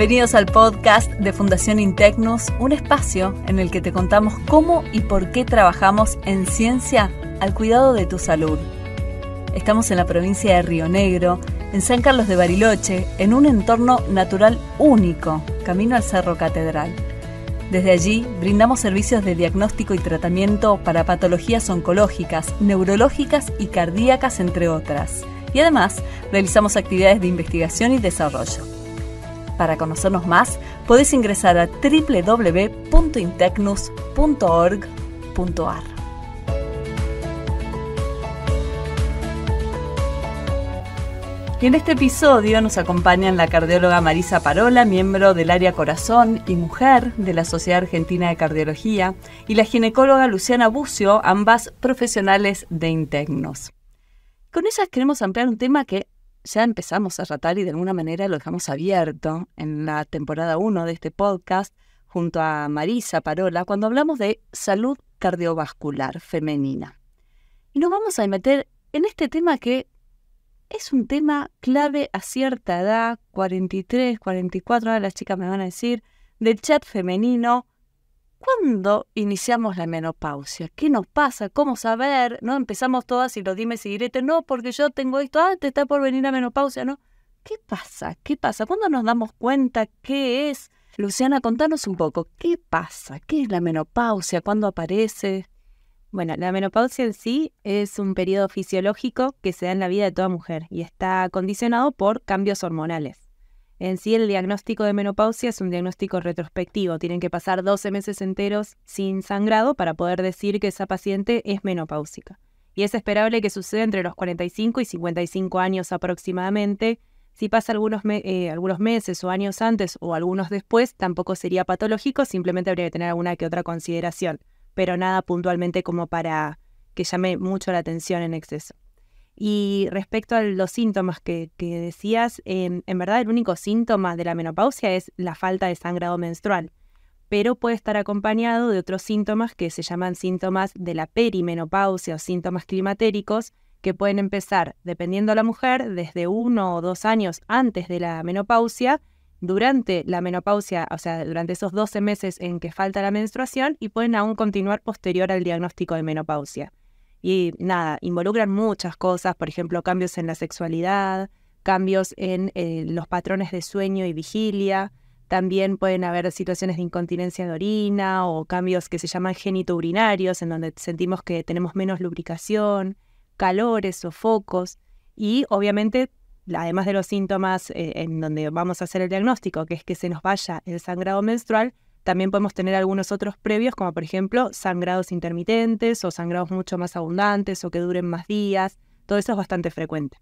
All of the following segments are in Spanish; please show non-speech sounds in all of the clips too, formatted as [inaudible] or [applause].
Bienvenidos al podcast de Fundación Intecnus, un espacio en el que te contamos cómo y por qué trabajamos en ciencia al cuidado de tu salud. Estamos en la provincia de Río Negro, en San Carlos de Bariloche, en un entorno natural único, camino al Cerro Catedral. Desde allí brindamos servicios de diagnóstico y tratamiento para patologías oncológicas, neurológicas y cardíacas, entre otras. Y además realizamos actividades de investigación y desarrollo. Para conocernos más, podés ingresar a www.intecnus.org.ar. Y en este episodio nos acompañan la cardióloga Marisa Parola, miembro del área Corazón y Mujer de la Sociedad Argentina de Cardiología, y la ginecóloga Luciana Bucio, ambas profesionales de Integnos. Con ellas queremos ampliar un tema que ya empezamos a tratar y de alguna manera lo dejamos abierto en la temporada 1 de este podcast junto a Marisa Parola cuando hablamos de salud cardiovascular femenina. Y nos vamos a meter en este tema que es un tema clave a cierta edad, 43, 44, ahora las chicas me van a decir, del chat femenino, ¿Cuándo iniciamos la menopausia? ¿Qué nos pasa? ¿Cómo saber? ¿No? Empezamos todas y lo dime si direte, no, porque yo tengo esto, ah, está por venir la menopausia, ¿no? ¿Qué pasa? ¿Qué pasa? ¿Cuándo nos damos cuenta qué es? Luciana, contanos un poco, ¿qué pasa? ¿Qué es la menopausia? ¿Cuándo aparece? Bueno, la menopausia en sí es un periodo fisiológico que se da en la vida de toda mujer y está condicionado por cambios hormonales. En sí, el diagnóstico de menopausia es un diagnóstico retrospectivo. Tienen que pasar 12 meses enteros sin sangrado para poder decir que esa paciente es menopáusica. Y es esperable que suceda entre los 45 y 55 años aproximadamente. Si pasa algunos, eh, algunos meses o años antes o algunos después, tampoco sería patológico, simplemente habría que tener alguna que otra consideración, pero nada puntualmente como para que llame mucho la atención en exceso. Y respecto a los síntomas que, decías, em, en verdad el único síntoma de la menopausia es la falta de sangrado menstrual, pero puede estar acompañado de otros síntomas que se llaman síntomas de la perimenopausia o síntomas climatéricos, que pueden empezar, dependiendo de la mujer, desde uno o dos años antes de la menopausia, durante la menopausia, o sea, durante esos 12 meses en que falta la menstruación, y pueden aún continuar posterior al diagnóstico de menopausia. Y nada, involucran muchas cosas, por ejemplo, cambios en la sexualidad, cambios en eh, los patrones de sueño y vigilia. También pueden haber situaciones de incontinencia de orina o cambios que se llaman genitourinarios, en donde sentimos que tenemos menos lubricación, calores, o focos. Y obviamente, además de los síntomas eh, en donde vamos a hacer el diagnóstico, que es que se nos vaya el sangrado menstrual, también podemos tener algunos otros previos, como por ejemplo sangrados intermitentes o sangrados mucho más abundantes o que duren más días. Todo eso es bastante frecuente.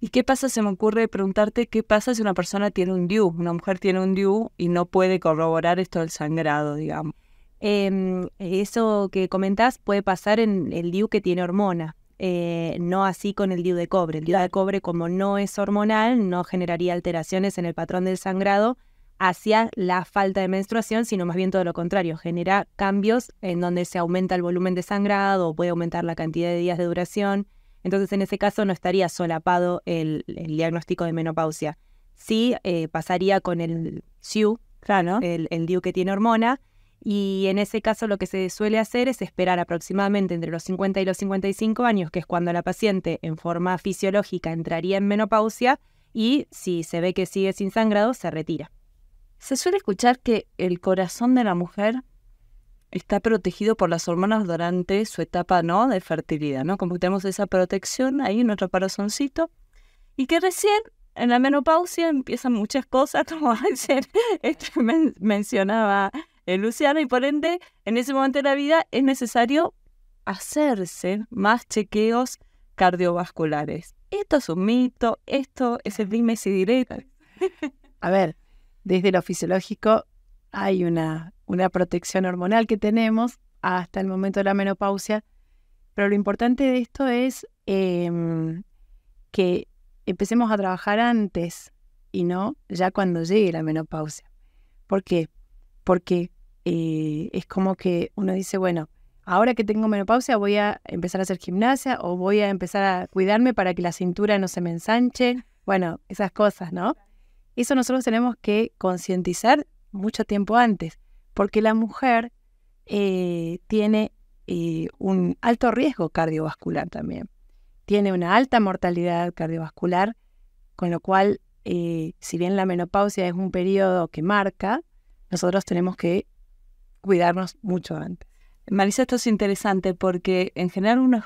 ¿Y qué pasa? Se me ocurre preguntarte qué pasa si una persona tiene un DIU, una mujer tiene un DIU y no puede corroborar esto del sangrado, digamos. Em, eso que comentas puede pasar en el DIU que tiene hormona, eh, no así con el DIU de cobre. El DIU de cobre, como no es hormonal, no generaría alteraciones en el patrón del sangrado, hacia la falta de menstruación, sino más bien todo lo contrario, genera cambios en donde se aumenta el volumen de sangrado, o puede aumentar la cantidad de días de duración. Entonces, en ese caso no estaría solapado el, diagnóstico de menopausia. Sí, eh, pasaría con el SIU, el, el DIU que tiene hormona, y en ese caso lo que se suele hacer es esperar aproximadamente entre los 50 y los 55 años, que es cuando la paciente en forma fisiológica entraría en menopausia, y si se ve que sigue sin sangrado, se retira. Se suele escuchar que el corazón de la mujer está protegido por las hormonas durante su etapa ¿no? de fertilidad, ¿no? Como tenemos esa protección ahí en nuestro corazoncito. Y que recién en la menopausia empiezan muchas cosas, [laughs] como ayer este mencionaba el eh, Luciano, y por ende, en ese momento de la vida es necesario hacerse más chequeos cardiovasculares. Esto es un mito, esto es el dime si directo. A ver, desde lo fisiológico hay una, una protección hormonal que tenemos hasta el momento de la menopausia, pero lo importante de esto es em, que empecemos a trabajar antes y no ya cuando llegue la menopausia. ¿Por qué? Porque eh, es como que uno dice, bueno, ahora que tengo menopausia voy a empezar a hacer gimnasia o voy a empezar a cuidarme para que la cintura no se me ensanche. Bueno, esas cosas, ¿no? Eso nosotros tenemos que concientizar mucho tiempo antes, porque la mujer eh, tiene eh, un alto riesgo cardiovascular también. Tiene una alta mortalidad cardiovascular, con lo cual, eh, si bien la menopausia es un periodo que marca, nosotros tenemos que cuidarnos mucho antes. Marisa, esto es interesante porque en general uno,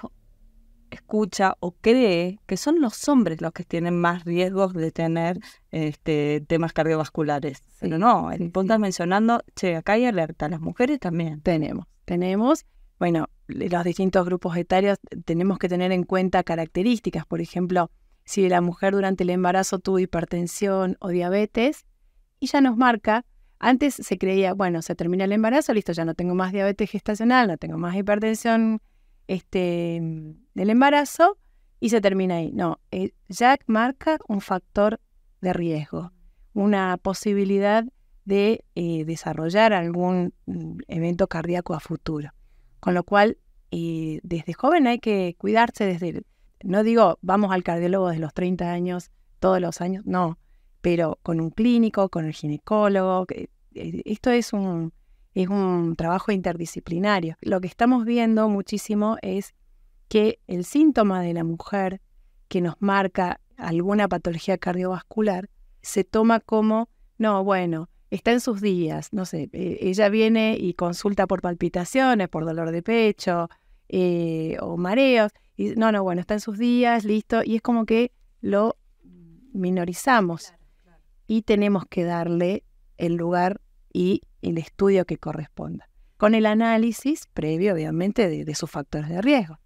escucha o cree que son los hombres los que tienen más riesgos de tener este, temas cardiovasculares. Pero no, el mencionando, che, acá hay alerta, las mujeres también. Tenemos, tenemos. Bueno, los distintos grupos etarios tenemos que tener en cuenta características, por ejemplo, si la mujer durante el embarazo tuvo hipertensión o diabetes, y ya nos marca, antes se creía, bueno, se termina el embarazo, listo, ya no tengo más diabetes gestacional, no tengo más hipertensión, este del embarazo y se termina ahí. No, eh, Jack marca un factor de riesgo, una posibilidad de eh, desarrollar algún mm, evento cardíaco a futuro. Con lo cual, eh, desde joven hay que cuidarse, desde, no digo vamos al cardiólogo desde los 30 años, todos los años, no, pero con un clínico, con el ginecólogo, esto es un, es un trabajo interdisciplinario. Lo que estamos viendo muchísimo es que el síntoma de la mujer que nos marca alguna patología cardiovascular se toma como, no, bueno, está en sus días, no sé, eh, ella viene y consulta por palpitaciones, por dolor de pecho eh, o mareos, y no, no, bueno, está en sus días, listo, y es como que lo minorizamos y tenemos que darle el lugar y el estudio que corresponda, con el análisis previo, obviamente, de sus factores de riesgo.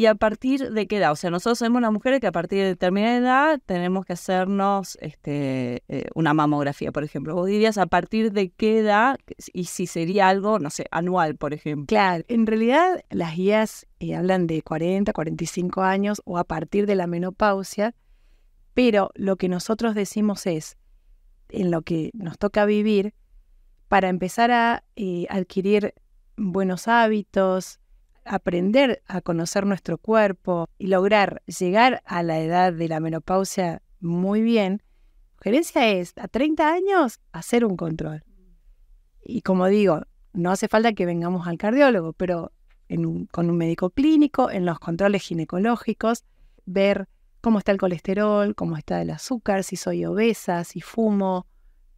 ¿Y a partir de qué edad? O sea, nosotros somos una mujeres que a partir de determinada edad tenemos que hacernos este, eh, una mamografía, por ejemplo. Vos dirías a partir de qué edad y si sería algo, no sé, anual, por ejemplo. Claro, en realidad las guías eh, hablan de 40, 45 años o a partir de la menopausia, pero lo que nosotros decimos es, en lo que nos toca vivir, para empezar a eh, adquirir buenos hábitos, aprender a conocer nuestro cuerpo y lograr llegar a la edad de la menopausia muy bien, sugerencia es a 30 años hacer un control. Y como digo, no hace falta que vengamos al cardiólogo, pero con un médico clínico, en los controles ginecológicos, ver cómo está el colesterol, cómo está el azúcar, si soy obesa, si fumo.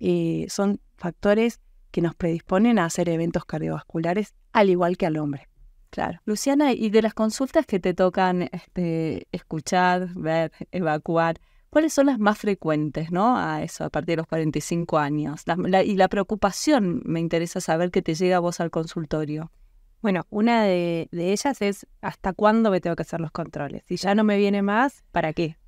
Eh, son factores que nos predisponen a hacer eventos cardiovasculares, al igual que al hombre. Claro. Luciana, y de las consultas que te tocan este, escuchar, ver, evacuar, ¿cuáles son las más frecuentes, no? A eso, a partir de los 45 años. y la preocupación, me interesa saber que te llega a vos al consultorio. Bueno, una de, ellas es hasta cuándo me tengo que hacer los controles. Si ya no me viene más, ¿para qué?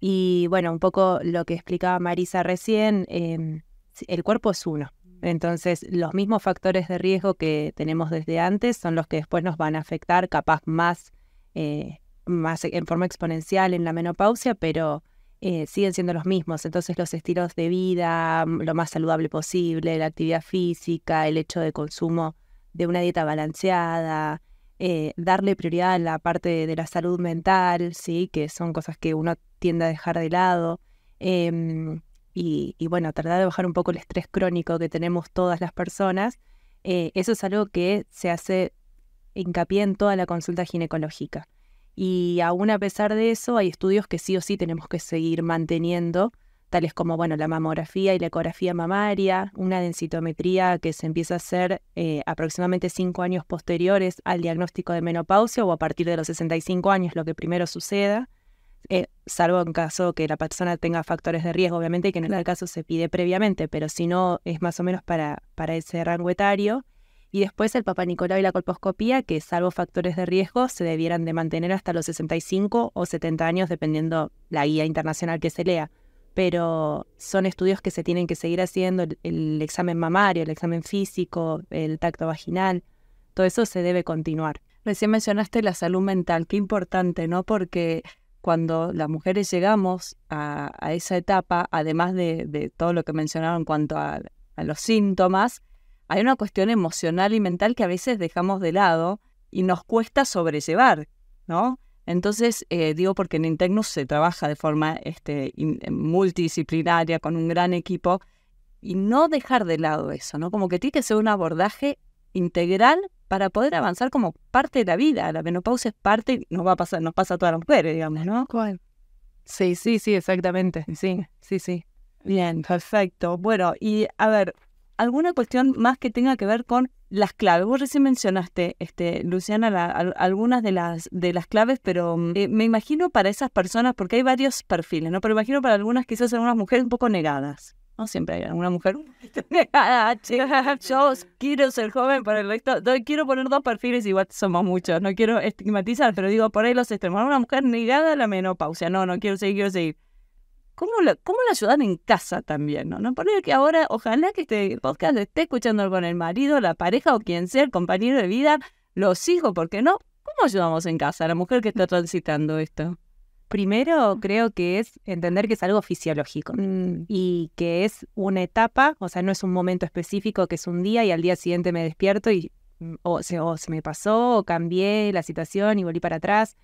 Y bueno, un poco lo que explicaba Marisa recién, em, el cuerpo es uno. Entonces, los mismos factores de riesgo que tenemos desde antes son los que después nos van a afectar, capaz más, eh, más en forma exponencial en la menopausia, pero eh, siguen siendo los mismos. Entonces, los estilos de vida, mm, lo más saludable posible, la actividad física, el hecho de consumo de una dieta balanceada, eh, darle prioridad a la parte de la salud mental, sí, que son cosas que uno tiende a dejar de lado. Em, y, bueno, tratar de bajar un poco el estrés crónico que tenemos todas las personas, eh, eso es algo que se hace hincapié en toda la consulta ginecológica. Y aún a pesar de eso, hay estudios que sí o sí tenemos que seguir manteniendo, tales como bueno, la mamografía y la ecografía mamaria, una densitometría que se empieza a hacer eh, aproximadamente cinco años posteriores al diagnóstico de menopausia o a partir de los 65 años, lo que primero suceda salvo en caso que la persona tenga factores de riesgo, obviamente, que en el caso se pide previamente, pero si no, es más o menos para, para ese rango etario. Y después el Papa Nicolau y la colposcopía, que salvo factores de riesgo, se debieran de mantener hasta los 65 o 70 años, dependiendo la guía internacional que se lea. Pero son estudios que se tienen que seguir haciendo, el, el examen mamario, el examen físico, el tacto vaginal, todo eso se debe continuar. Recién mencionaste la salud mental, qué importante, ¿no? Porque cuando las mujeres llegamos a, esa etapa, además de, todo lo que mencionaron en cuanto a, los síntomas, hay una cuestión emocional y mental que a veces dejamos de lado y nos cuesta sobrellevar, ¿no? Entonces, eh, digo porque en Integnus se trabaja de forma este, eh, multidisciplinaria, con un gran equipo, y no dejar de lado eso, ¿no? Como que tiene que ser un abordaje integral para poder avanzar como parte de la vida. La menopausia es parte, nos va a pasar, nos pasa a todas las mujeres, digamos, ¿no? ¿Cuál? Sí, sí, sí, exactamente. Sí, sí, sí. Bien, perfecto. Bueno, y a ver, ¿alguna cuestión más que tenga que ver con las claves? Vos recién mencionaste, este, Luciana, algunas de las, de las claves, pero mm, eh, me imagino para esas personas, porque hay varios perfiles, ¿no? Pero imagino para algunas, quizás algunas mujeres un poco negadas. No siempre hay alguna mujer. [laughs] Ah, Yo quiero ser joven para el resto. Quiero poner dos perfiles, igual somos muchos. No quiero estigmatizar, pero digo, por ahí los extremos. Una mujer negada a la menopausia. No, no quiero seguir, quiero seguir. ¿Cómo la, ayudan en casa también? ¿no? ¿No? Por que ahora, ojalá que este podcast esté escuchando con el marido, la pareja o quien sea, el compañero de vida, los hijos, porque no? ¿Cómo ayudamos en casa a la mujer que está transitando esto? Primero creo que es entender que es algo fisiológico mm. y que es una etapa, o sea, no es un momento específico, que es un día y al día siguiente me despierto y mm, o se, me pasó, o cambié la situación y volví para atrás,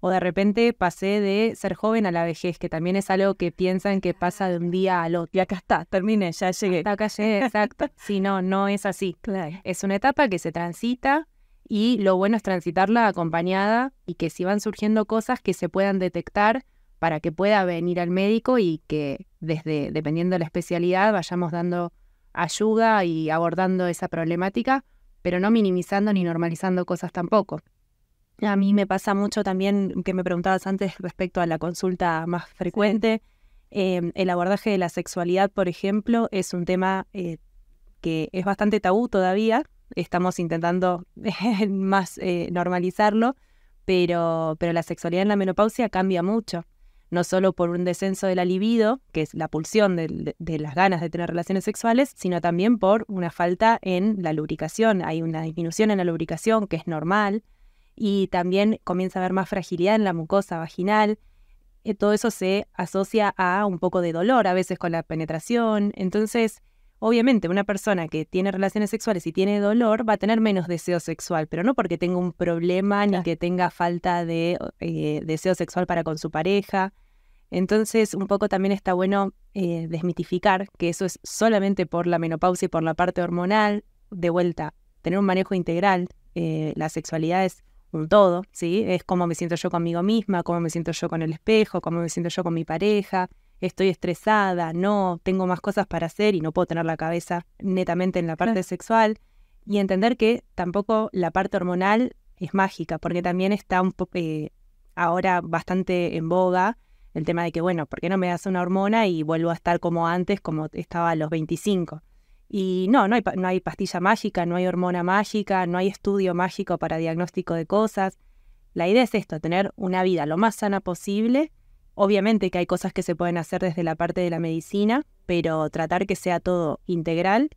o de repente pasé de ser joven a la vejez, que también es algo que piensan que pasa de un día al otro. Y acá está, terminé, ya llegué. acá llegué, exacto. Si no, no es así. [laughs] Claro. Es una etapa que se transita y lo bueno es transitarla acompañada y que si van surgiendo cosas que se puedan detectar para que pueda venir al médico y que desde, dependiendo de la especialidad, vayamos dando ayuda y abordando esa problemática, pero no minimizando ni normalizando cosas tampoco. A mí me pasa mucho también que me preguntabas antes respecto a la consulta más frecuente. Em, el abordaje de la sexualidad, por ejemplo, es un tema eh, que es bastante tabú todavía estamos intentando [laughs] más eh, normalizarlo, pero, la sexualidad en la menopausia cambia mucho, no solo por un descenso de la libido, que es la pulsión de, de las ganas de tener relaciones sexuales, sino también por una falta en la lubricación, hay una disminución en la lubricación que es normal, y también comienza a haber más fragilidad en la mucosa vaginal, eh, todo eso se asocia a un poco de dolor a veces con la penetración. Entonces, Obviamente, una persona que tiene relaciones sexuales y tiene dolor va a tener menos deseo sexual, pero no porque tenga un problema ni que tenga falta de eh, deseo sexual para con su pareja. Entonces, un poco también está bueno eh, desmitificar que eso es solamente por la menopausia y por la parte hormonal. De vuelta, tener un manejo integral. Eh, la sexualidad es un todo, ¿sí? Es cómo me siento yo conmigo misma, cómo me siento yo con el espejo, cómo me siento yo con mi pareja, estoy estresada, no, tengo más cosas para hacer y no puedo tener la cabeza netamente en la parte sexual. Y entender que tampoco la parte hormonal es mágica, porque también está un eh, ahora bastante en boga el tema de que, bueno, ¿por qué no me das una hormona y vuelvo a estar como antes, como estaba a los 25? Y no, no no hay pastilla mágica, no hay hormona mágica, no hay estudio mágico para diagnóstico de cosas. La idea es esto, tener una vida lo más sana posible Obviamente que hay cosas que se pueden hacer desde la parte de la medicina, pero tratar que sea todo integral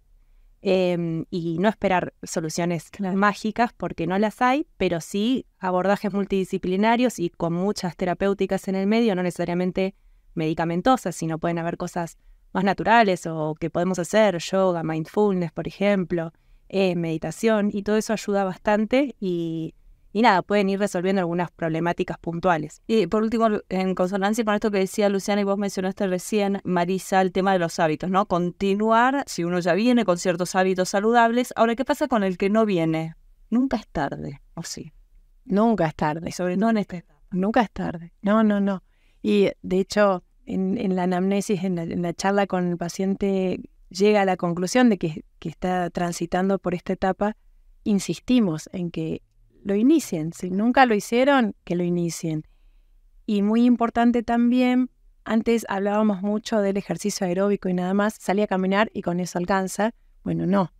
em, y no esperar soluciones mágicas porque no las hay, pero sí abordajes multidisciplinarios y con muchas terapéuticas en el medio, no necesariamente medicamentosas, sino pueden haber cosas más naturales o que podemos hacer, yoga, mindfulness, por ejemplo, eh, meditación, y todo eso ayuda bastante y y nada, pueden ir resolviendo algunas problemáticas puntuales. Y por último, en consonancia con esto que decía Luciana y vos mencionaste recién, Marisa, el tema de los hábitos, ¿no? Continuar, si uno ya viene con ciertos hábitos saludables, ahora, ¿qué pasa con el que no viene? Nunca es tarde, ¿o sí? Nunca es tarde. sobre todo en este... Nunca es tarde. No, no, no. Y de hecho, en, la anamnesis, en la, charla con el paciente, llega a la conclusión de que está transitando por esta etapa, insistimos en que lo inicien. Si nunca lo hicieron, que lo inicien. Y muy importante también, antes hablábamos mucho del ejercicio aeróbico y nada más, salí a caminar y con eso alcanza. Bueno, no,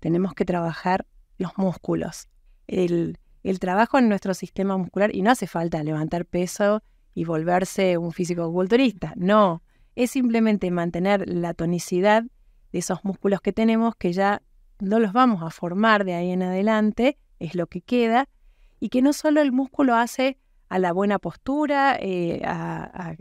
tenemos que trabajar los músculos. El, el trabajo en nuestro sistema muscular, y no hace falta levantar peso y volverse un físico culturista, no, es simplemente mantener la tonicidad de esos músculos que tenemos que ya no los vamos a formar de ahí en adelante es lo que queda, y que no solo el músculo hace a la buena postura, eh, a,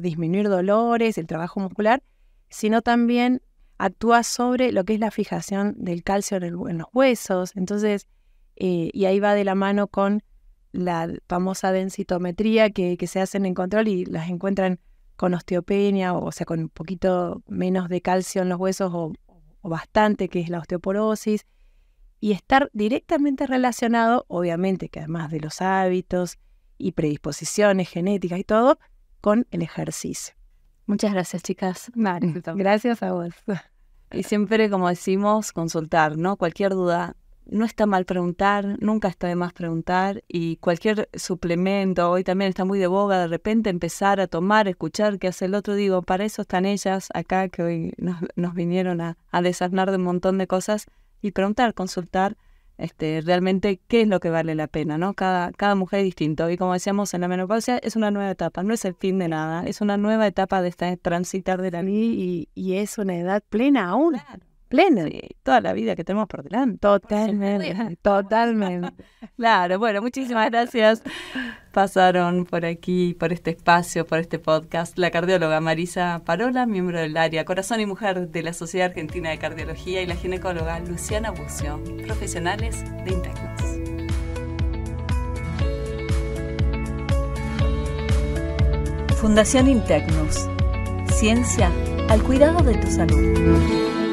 disminuir dolores, el trabajo muscular, sino también actúa sobre lo que es la fijación del calcio en, los huesos. Entonces, eh, y ahí va de la mano con la famosa densitometría que, se hacen en control y las encuentran con osteopenia, o, sea, con un poquito menos de calcio en los huesos o bastante, que es la osteoporosis y estar directamente relacionado, obviamente que además de los hábitos y predisposiciones genéticas y todo, con el ejercicio. Muchas gracias, chicas. Gracias a vos. Y siempre, como decimos, consultar, ¿no? Cualquier duda, no está mal preguntar, nunca está de más preguntar y cualquier suplemento, hoy también está muy de boga, de repente empezar a tomar, escuchar qué hace el otro, digo, para eso están ellas acá que hoy nos, vinieron a, a desarnar de un montón de cosas y preguntar, consultar este, realmente qué es lo que vale la pena, ¿no? Cada, cada mujer es distinto. Y como decíamos en la menopausia, es una nueva etapa, no es el fin de nada, es una nueva etapa de esta, transitar de la vida. Y, y, es una edad plena aún. Plena. toda la vida que tenemos por delante. Totalmente, [laughs] totalmente. claro, bueno, muchísimas gracias pasaron por aquí, por este espacio, por este podcast, la cardióloga Marisa Parola, miembro del área Corazón y Mujer de la Sociedad Argentina de Cardiología, y la ginecóloga Luciana Bucio, profesionales de Intecnos Fundación Intecnos Ciencia al cuidado de tu salud.